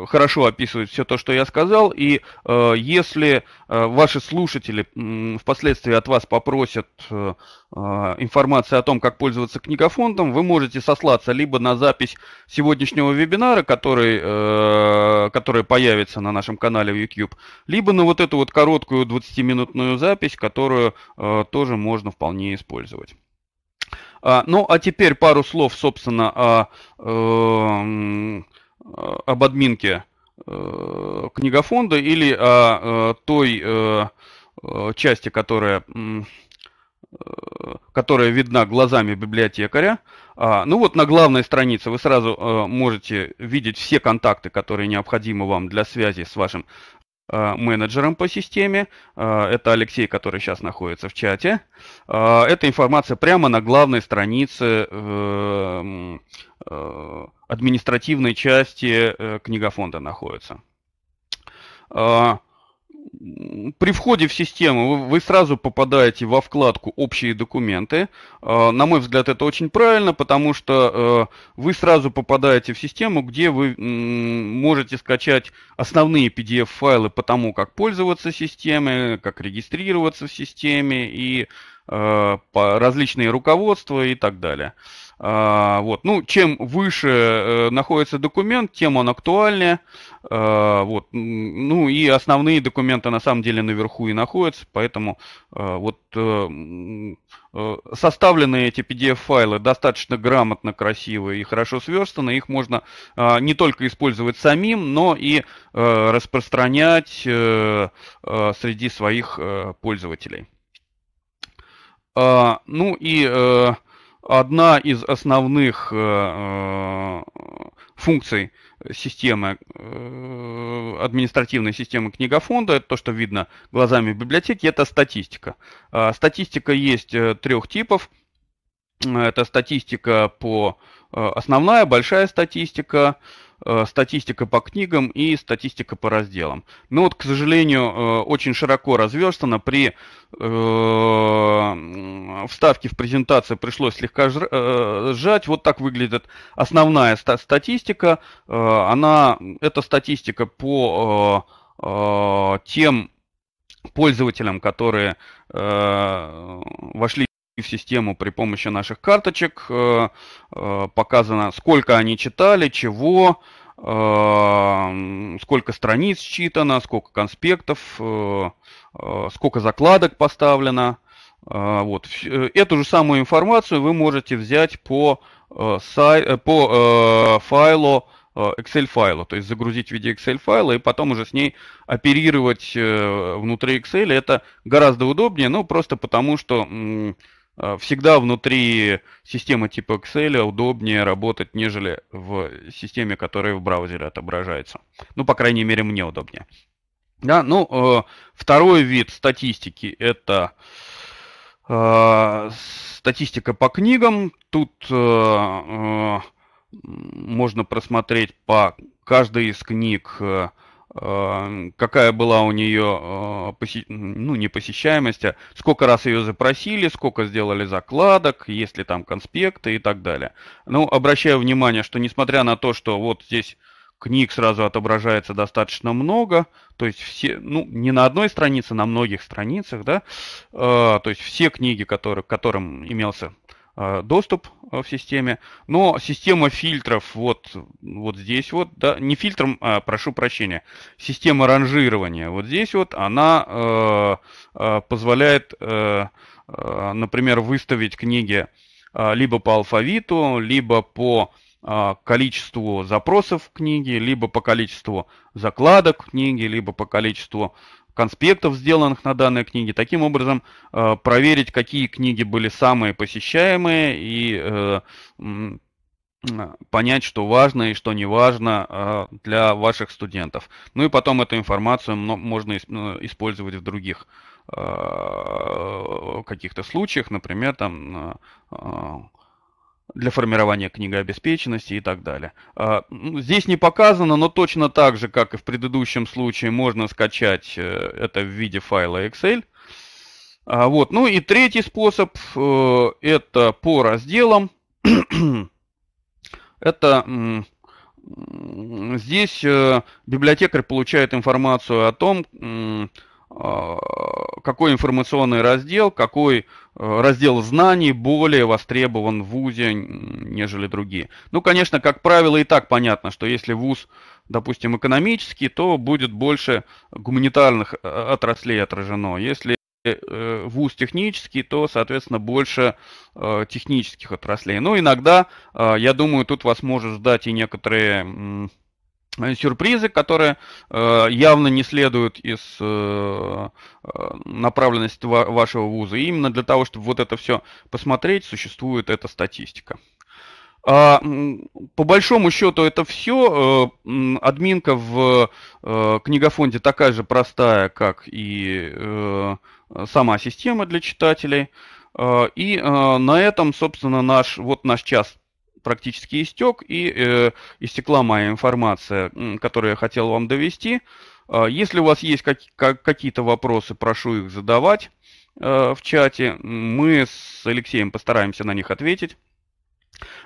[SPEAKER 1] хорошо описывает все то, что я сказал. И э, если э, ваши слушатели э, впоследствии от вас попросят э, э, информации о том, как пользоваться книгофондом, вы можете сослаться либо на запись сегодняшнего вебинара, который, э, который появится на нашем канале в YouTube, либо на вот эту вот короткую 20-минутную запись, которую э, тоже можно вполне использовать. А, ну, а теперь пару слов, собственно, о... Э, Э, об админке э, книгофонда или о э, той части, которая которая видна глазами библиотекаря. А, ну вот на главной странице вы сразу можете видеть все контакты, которые необходимы вам для связи с вашим менеджером по системе. Это Алексей, который сейчас находится в чате. Эта информация прямо на главной странице административной части э, книгофонда находится. А, при входе в систему вы, сразу попадаете во вкладку «Общие документы». А, на мой взгляд, это очень правильно, потому что э, вы сразу попадаете в систему, где вы можете скачать основные PDF-файлы по тому, как пользоваться системой, как регистрироваться в системе и Э, различные руководства и так далее. А, вот. Ну, чем выше э, находится документ, тем он актуальнее. А, вот. Ну и основные документы на самом деле наверху и находятся, поэтому э, вот составленные эти PDF-файлы достаточно грамотно, красиво и хорошо сверстаны. Их можно а, не только использовать самим, но и распространять среди своих пользователей. А, ну и э, одна из основных э, э, функций системы, административной системы книгофонда, это то, что видно глазами библиотеки, это статистика. А, статистика есть трех типов. Это статистика по основная, большая статистика, Э, статистика по книгам и статистика по разделам. Но вот, к сожалению, э, очень широко разверстано. При э, вставке в презентацию пришлось слегка сжать. Вот так выглядит основная статистика. Она, это статистика по тем пользователям, которые вошли в систему при помощи наших карточек. Э, э, показано, сколько они читали, чего, э, сколько страниц читано, сколько конспектов, сколько закладок поставлено. Вот. Эту же самую информацию вы можете взять по, сай... по файлу Excel файла, то есть загрузить в виде Excel файла и потом уже с ней оперировать внутри Excel. Это гораздо удобнее, ну просто потому что а, всегда внутри системы типа Excel удобнее работать, нежели в системе, которая в браузере отображается. Ну, по крайней мере, мне удобнее. Да, ну, э, второй вид статистики – это э, статистика по книгам. Тут э, можно просмотреть по каждой из книг Эм, какая была у нее, э, ну не посещаемость, а сколько раз ее запросили, сколько сделали закладок, есть ли там конспекты и так далее. Ну, обращаю внимание, что несмотря на то, что вот здесь книг сразу отображается достаточно много, то есть все, ну, не на одной странице, на многих страницах, да, э, то есть все книги, которые, к которым имелся Э, доступ э, в системе. Но система фильтров вот, вот здесь вот, да, не фильтром, а, прошу прощения, система ранжирования вот здесь вот, она э, э позволяет, э, например, выставить книги либо по алфавиту, либо по количеству запросов книги, либо по количеству закладок книги, либо по количеству конспектов, сделанных на данной книге. Таким образом, э, проверить, какие книги были самые посещаемые и э, понять, что важно и что не важно э, для ваших студентов. Ну и потом эту информацию можно ну, использовать в других каких-то случаях, например, там для формирования книгообеспеченности и так далее. А, ну, здесь не показано, но точно так же, как и в предыдущем случае, можно скачать э, это в виде файла Excel. А, вот. Ну и третий способ э, это по разделам. [clears throat] это здесь э, библиотекарь получает информацию о том, Э, какой информационный раздел, какой э, раздел знаний более востребован в ВУЗе, нежели другие. Ну, конечно, как правило, и так понятно, что если ВУЗ, допустим, экономический, то будет больше гуманитарных э, отраслей отражено. Если вуз технический, то, соответственно, больше технических отраслей. Но ну, иногда, я думаю, тут вас может ждать и некоторые Э, сюрпризы, которые э, явно не следуют из э, э, направленности ва вашего вуза. И именно для того, чтобы вот это все посмотреть, существует эта статистика. А, по большому счету это все. Э, админка в книгофонде такая же простая, как и сама система для читателей. И на этом, собственно, наш, вот наш час практически истек, и э, истекла моя информация, которую я хотел вам довести. А, если у вас есть как, как, какие-то вопросы, прошу их задавать э, в чате. Мы с Алексеем постараемся на них ответить.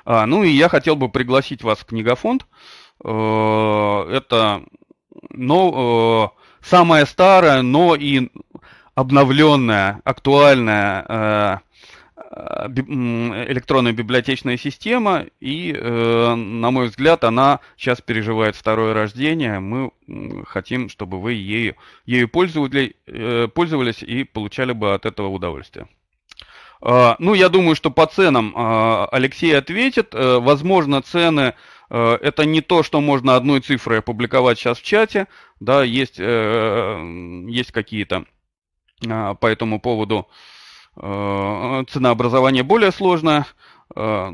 [SPEAKER 1] А, ну и я хотел бы пригласить вас в книгофонд. Э, это но, э, самая старая, но и обновленная, актуальная э, Э, электронная библиотечная система, и, э, на мой взгляд, она сейчас переживает второе рождение. Мы хотим, чтобы вы ею, ею э, пользовались и получали бы от этого удовольствие. А, ну, я думаю, что по ценам а, Алексей ответит. Возможно, цены это не то, что можно одной цифрой опубликовать сейчас в чате. Да, есть, есть какие-то а, по этому поводу Э, ценообразование более сложно. Э,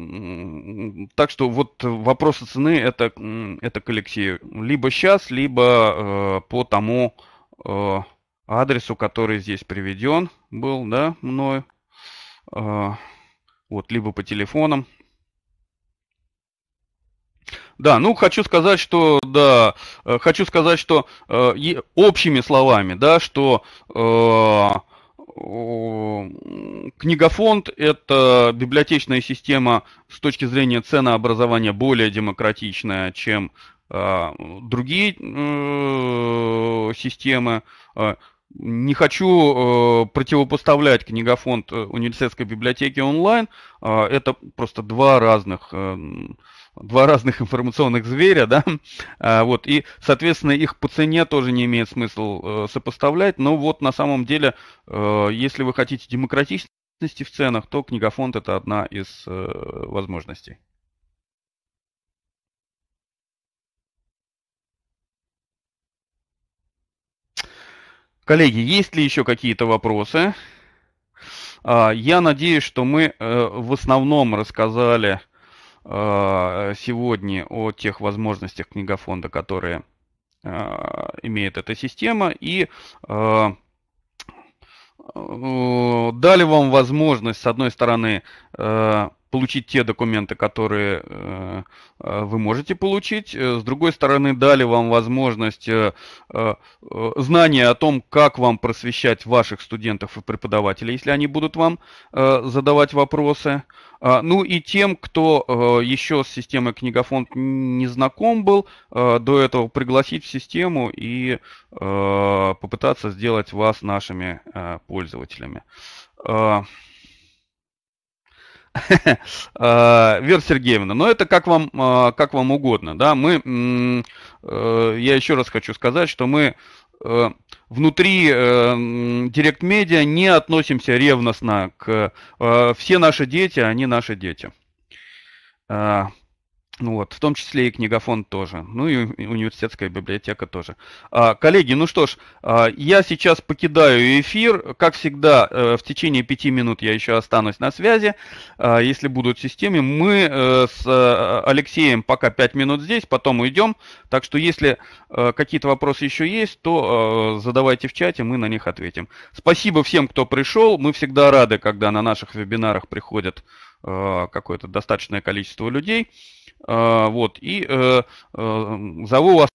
[SPEAKER 1] так что вот вопросы цены это, это к Алексею. Либо сейчас, либо э, по тому адресу, который здесь приведен был, да, мною. Вот, либо по телефонам. Да, ну хочу сказать, что да, хочу сказать, что э, общими словами, да, что э, Книгофонд – это библиотечная система с точки зрения ценообразования более демократичная, чем а, другие э, системы. А, не хочу э, противопоставлять книгофонд э, университетской библиотеки онлайн. А, это просто два разных два разных информационных зверя, да, а, вот, и, соответственно, их по цене тоже не имеет смысла э, сопоставлять, но вот на самом деле, э, если вы хотите демократичности в ценах, то книгофонд это одна из э, возможностей. Коллеги, есть ли еще какие-то вопросы? А, я надеюсь, что мы э, в основном рассказали, а, сегодня о тех возможностях книгофонда, которые а, имеет эта система, и а, ну, дали вам возможность, с одной стороны, получить те документы, которые э, э, вы можете получить. Э, с другой стороны, дали вам возможность знания о том, как вам просвещать ваших студентов и преподавателей, если они будут вам задавать вопросы. А, ну и тем, кто еще с системой Книгофонд не знаком был, до этого пригласить в систему и попытаться сделать вас нашими пользователями. А, [laughs] Э, Вера Сергеевна, но ну, это как вам, э, как вам угодно. Да? Мы, э, я еще раз хочу сказать, что мы внутри Директ Медиа не относимся ревностно к... Все наши дети, они наши дети. Ну вот, в том числе и книгофон тоже, ну и университетская библиотека тоже. А, коллеги, ну что ж, а, я сейчас покидаю эфир. Как всегда, э, в течение пяти минут я еще останусь на связи. А, если будут в системе, мы э, с э, Алексеем пока пять минут здесь, потом уйдем. Так что если какие-то вопросы еще есть, то задавайте в чате, мы на них ответим. Спасибо всем, кто пришел. Мы всегда рады, когда на наших вебинарах приходят какое-то достаточное количество людей. А, вот. И э, э, зову вас